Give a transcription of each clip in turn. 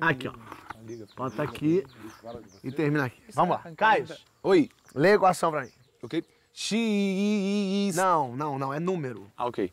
Aqui, ó. Bota aqui e termina aqui. Vamos lá. Caio. Oi. Lê a equação pra mim. Ok. X. Não, não, não. É número. Ah, ok.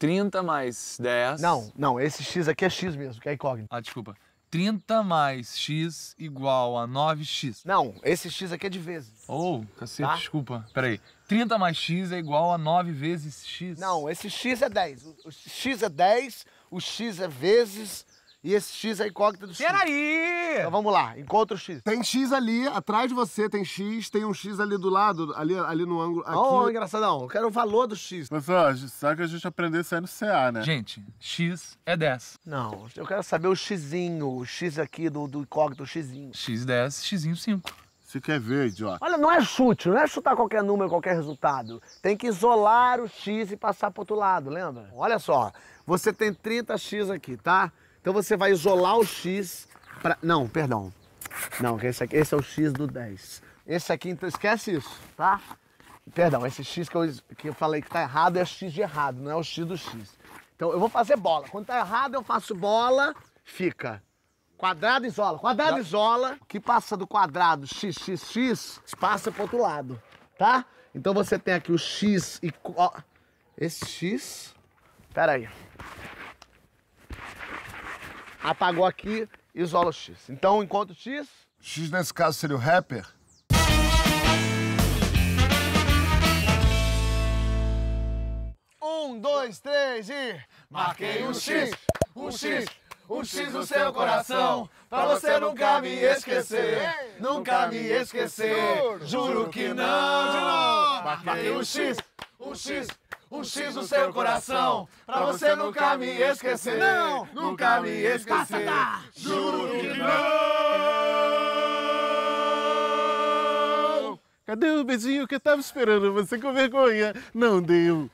30 mais 10. Não, não. Esse X aqui é X mesmo, que é incógnito. Ah, desculpa. 30 mais x igual a 9x. Não, esse x aqui é de vezes. Oh, cacete, tá? desculpa. Peraí. 30 mais x é igual a 9 vezes x. Não, esse x é 10. O x é 10, o x é vezes, e esse X é a incógnita do X. Peraí! Então vamos lá, encontra o X. Tem X ali, atrás de você tem X, tem um X ali do lado, ali, ali no ângulo. Ô, Oh, engraçadão, eu quero o valor do X. Mas ó, sabe que a gente aprendeu isso aí no CA, né? Gente, X é 10. Não, eu quero saber o Xzinho, o X aqui do, do incógnito, o Xzinho. X10, Xzinho 5. Você quer ver, idiota? Olha, não é chute, não é chutar qualquer número, qualquer resultado. Tem que isolar o X e passar pro outro lado, lembra? Olha só, você tem 30X aqui, tá? Então você vai isolar o X para... Não, perdão. Não, esse, aqui, esse é o X do 10. Esse aqui, então esquece isso, tá? Perdão, esse X que eu, que eu falei que tá errado é o X de errado, não é o X do X. Então eu vou fazer bola. Quando tá errado, eu faço bola, fica. Quadrado isola. Quadrado isola. O que passa do quadrado XXX, passa pro outro lado, tá? Então você tem aqui o X e. Esse X. Pera aí apagou aqui, isola o X. Então, enquanto o X... X, nesse caso, seria o rapper. Um, dois, três e... Marquei um X, um X, um X no seu coração, pra você nunca me esquecer, nunca me esquecer, juro que não. Marquei um X, um X, um X no seu coração, pra você nunca me esquecer. Não! Nunca me esquecer. Juro que não! Cadê o beijinho que eu tava esperando? Você com vergonha. Não deu.